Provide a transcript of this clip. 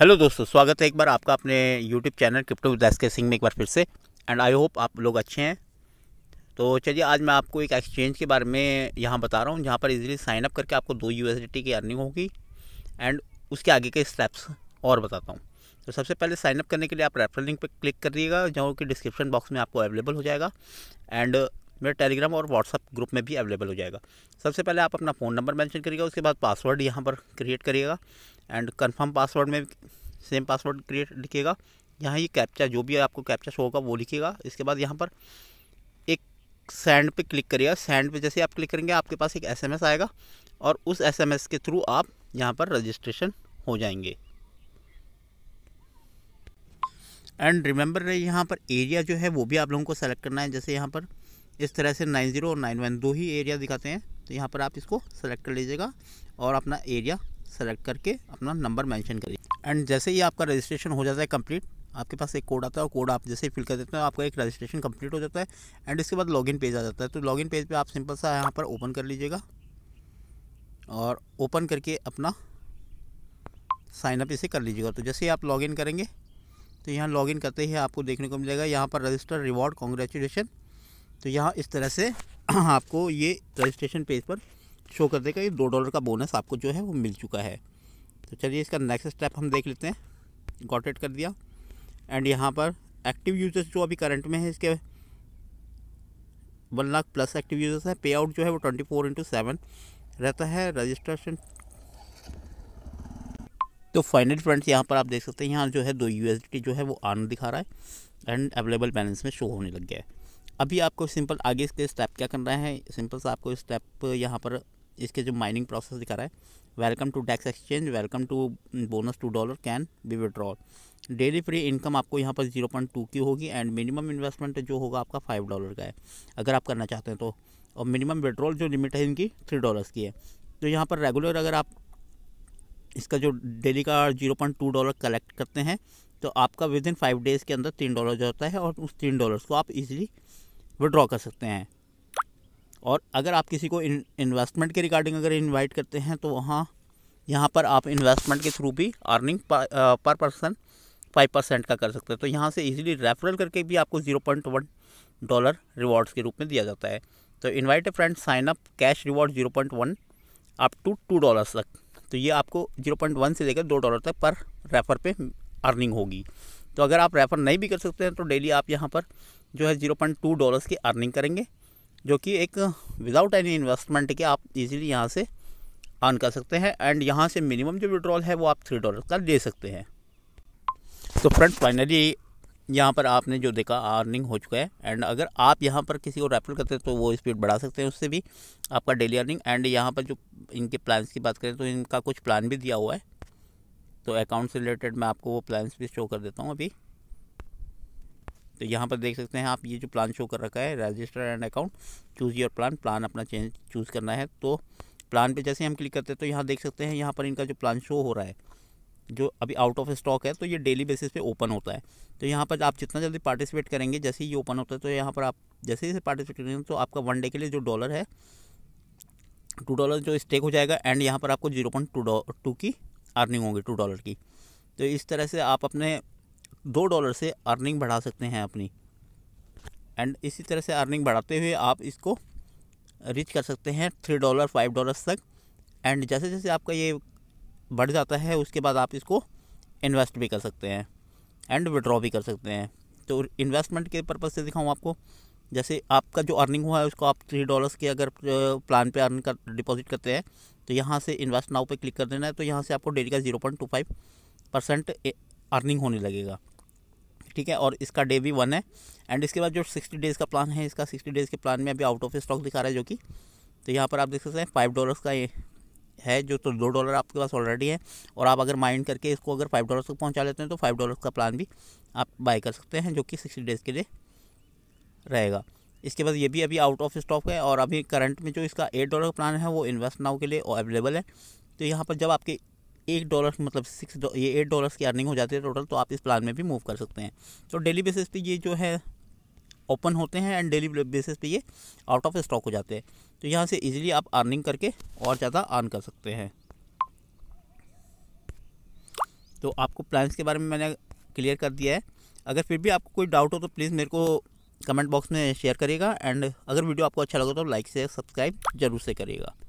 hello दोस्तों स्वागत है एक बार आपका अपने यूट्यूब चैनल क्रिप्टो विद के सिंह में एक बार फिर से एंड आई होप आप लोग अच्छे हैं तो चलिए आज मैं आपको एक एक्सचेंज के बारे में यहाँ बता रहा हूँ जहाँ पर इजीली साइन अप करके आपको दो यू की अर्निंग होगी एंड उसके आगे के स्टेप्स और बताता हूँ तो सबसे पहले साइनअप करने के लिए आप रेफर लिंक पर क्लिक करिएगा जो कि डिस्क्रिप्शन बॉक्स में आपको अवेलेबल हो जाएगा एंड मेरा टेलीग्राम और व्हाट्सअप ग्रुप में भी अवेलेबल हो जाएगा सबसे पहले आप अपना फ़ोन नंबर मैंशन करिएगा उसके बाद पासवर्ड यहाँ पर क्रिएट करिएगा एंड कन्फर्म पासवर्ड में सेम पासवर्ड क्रिएट लिखिएगा यहाँ ये कैप्चा जो भी आपको कैप्चा शो होगा वो लिखिएगा इसके बाद यहाँ पर एक सेंड पे क्लिक करिएगा सेंड पे जैसे आप क्लिक करेंगे आपके पास एक एसएमएस आएगा और उस एसएमएस के थ्रू आप यहाँ पर रजिस्ट्रेशन हो जाएंगे एंड रिमेंबर यहाँ पर एरिया जो है वो भी आप लोगों को सेलेक्ट करना है जैसे यहाँ पर इस तरह से नाइन ज़ीरो और नाइन वन दो ही एरिया दिखाते हैं तो यहाँ पर आप इसको सेलेक्ट कर लीजिएगा और अपना एरिया सेलेक्ट करके अपना नंबर मेंशन करिए एंड जैसे ही आपका रजिस्ट्रेशन हो जाता है कंप्लीट आपके पास एक कोड आता है और कोड आप जैसे फिल कर देते हैं आपका एक रजिस्ट्रेशन कम्प्लीट हो जाता है एंड इसके बाद लॉगिन पेज आ जाता है तो लॉगिन पेज पर आप सिंपल सा यहाँ पर ओपन कर लीजिएगा और ओपन करके अपना साइनअप इसे कर लीजिएगा तो जैसे ही आप लॉगिन करेंगे तो यहाँ लॉगिन करते ही आपको देखने को मिलेगा यहाँ पर रजिस्टर रिवॉर्ड कॉन्ग्रेचुलेसन तो यहाँ इस तरह से आपको ये रजिस्ट्रेशन पेज पर शो कर देगा ये दो डॉलर का बोनस आपको जो है वो मिल चुका है तो चलिए इसका नेक्स्ट स्टेप हम देख लेते हैं गॉटेड कर दिया एंड यहाँ पर एक्टिव यूजर्स जो अभी करंट में है इसके one lakh plus active users हैं पे आउट जो है वो ट्वेंटी फोर इंटू सेवन रहता है रजिस्ट्रेशन तो फाइनल फ्रेंड्स यहाँ पर आप देख सकते हैं यहाँ जो है दो यू जो है वो आन दिखा रहा है एंड अवेलेबल बैलेंस में शो होने लग गया है अभी आपको सिंपल आगे इसके स्टेप क्या करना है सिंपल सा आपको स्टेप यहाँ पर इसके जो माइनिंग प्रोसेस दिखा रहा है welcome to Dax exchange welcome to bonus two dollar can be withdrawal daily free income आपको यहाँ पर जीरो पॉइंट टू की होगी एंड मिनिमम इन्वेस्टमेंट जो होगा आपका फाइव डॉलर का है अगर आप करना चाहते हैं तो और मिनिमम विड्रॉल जो लिमिट है इनकी थ्री डॉलर्स की है तो यहाँ पर रेगुलर अगर आप इसका जो डेली का zero point two dollar collect करते हैं तो आपका विद इन फाइव डेज़ के अंदर तीन डॉलर जो होता है और उस तीन डॉलर्स को आप ईजिली विड्रॉ कर सकते हैं और अगर आप किसी को इन्वेस्टमेंट के रिगार्डिंग अगर इनवाइट करते हैं तो वहाँ यहाँ पर आप इन्वेस्टमेंट के थ्रू भी earning per person five percent का कर सकते हैं तो यहाँ से इजीली रेफरल करके भी आपको zero point one dollar rewards के रूप में दिया जाता है तो invite friend sign up cash reward zero point one up to two dollar तक तो ये आपको जीरो पॉइंट वन से लेकर दो डॉलर तक पर रेफर पे अर्निंग होगी तो अगर आप रेफर नहीं भी कर सकते हैं तो डेली आप यहाँ पर जो है ज़ीरो पॉइंट टू डॉलर्स की अर्निंग करेंगे जो कि एक विदाउट एनी इन्वेस्टमेंट के आप इजीली यहाँ से अर्न कर सकते हैं एंड यहाँ से मिनिमम जो विड्रॉल है वो आप थ्री डॉलर का ले सकते हैं तो फ्रेंड फाइनली यहाँ पर आपने जो देखा अर्निंग हो चुका है एंड अगर आप यहाँ पर किसी को रेफर करते हैं तो वो स्पीड बढ़ा सकते हैं उससे भी आपका डेली अर्निंग एंड यहाँ पर जो इनके प्लान्स की बात करें तो इनका कुछ प्लान भी दिया हुआ है तो अकाउंट से रिलेटेड मैं आपको वो प्लान्स भी शो कर देता हूँ अभी तो यहाँ पर देख सकते हैं आप ये जो प्लान शो कर रखा है register and account choose your plan plan अपना चेंज चूज़ करना है तो प्लान पे जैसे हम क्लिक करते हैं तो यहाँ देख सकते हैं यहाँ पर इनका जो प्लान शो हो रहा है जो अभी आउट ऑफ स्टॉक है तो ये डेली बेसिस पे ओपन होता है तो यहाँ पर आप जितना जल्दी पार्टिसिपेट करेंगे जैसे ही ये ओपन होता है तो यहाँ पर आप जैसे ही पार्टिसिपेट करेंगे तो आपका वन डे के लिए जो डॉलर है टू डॉलर जो स्टेक हो जाएगा एंड यहाँ पर आपको जीरो पॉइंट टू की अर्निंग होगी टू डॉलर की तो इस तरह से आप अपने दो डॉलर से अर्निंग बढ़ा सकते हैं अपनी एंड इसी तरह से अर्निंग बढ़ाते हुए आप इसको रिच कर सकते हैं थ्री डॉलर फाइव डॉलर्स तक एंड जैसे जैसे आपका ये बढ़ जाता है उसके बाद आप इसको इन्वेस्ट भी कर सकते हैं एंड विड्रॉ भी कर सकते हैं तो इन्वेस्टमेंट के पर्पज़ से दिखाऊँ आपको जैसे आपका जो अर्निंग हुआ है उसको आप थ्री डॉलर्स के अगर प्लान पे अर्न कर डिपॉजिट करते हैं तो यहाँ से इन्वेस्ट नाउ पे क्लिक कर देना है तो यहाँ से आपको डेली का zero point two five percent earning होने लगेगा ठीक है और इसका डे भी वन है एंड इसके बाद जो सिक्सटी डेज़ का प्लान है इसका सिक्सटी डेज़ के प्लान में अभी आउट ऑफ स्टॉक दिखा रहा है जो कि तो यहाँ पर आप देख सकते हैं फाइव डॉलर्स का ये है जो तो दो डॉलर आपके पास ऑलरेडी है और आप अगर माइंड करके इसको अगर फाइव डॉलर तक पहुँचा लेते हैं तो फाइव डॉलर का प्लान भी आप बाय कर सकते हैं जो कि सिक्सटी डेज़ के लिए रहेगा इसके बाद ये भी अभी आउट ऑफ स्टॉक है और अभी करंट में जो इसका एट डॉलर का प्लान है वो इन्वेस्ट नाउ के लिए अवेलेबल है तो यहाँ पर जब आपके एक डॉलर मतलब सिक्स ये एट डॉलर्स की अर्निंग हो जाती है टोटल तो आप इस प्लान में भी मूव कर सकते हैं तो डेली बेसिस पे ये जो है ओपन होते हैं एंड डेली बेसिस पे ये आउट ऑफ स्टॉक हो जाते हैं तो यहाँ से इजीली आप अर्निंग करके और ज़्यादा अर्न कर सकते हैं तो आपको प्लान्स के बारे में मैंने क्लियर कर दिया है अगर फिर भी आपको कोई डाउट हो तो प्लीज़ मेरे को कमेंट बॉक्स में शेयर करिएगा एंड अगर वीडियो आपको अच्छा लगा तो लाइक से सब्सक्राइब जरूर से करिएगा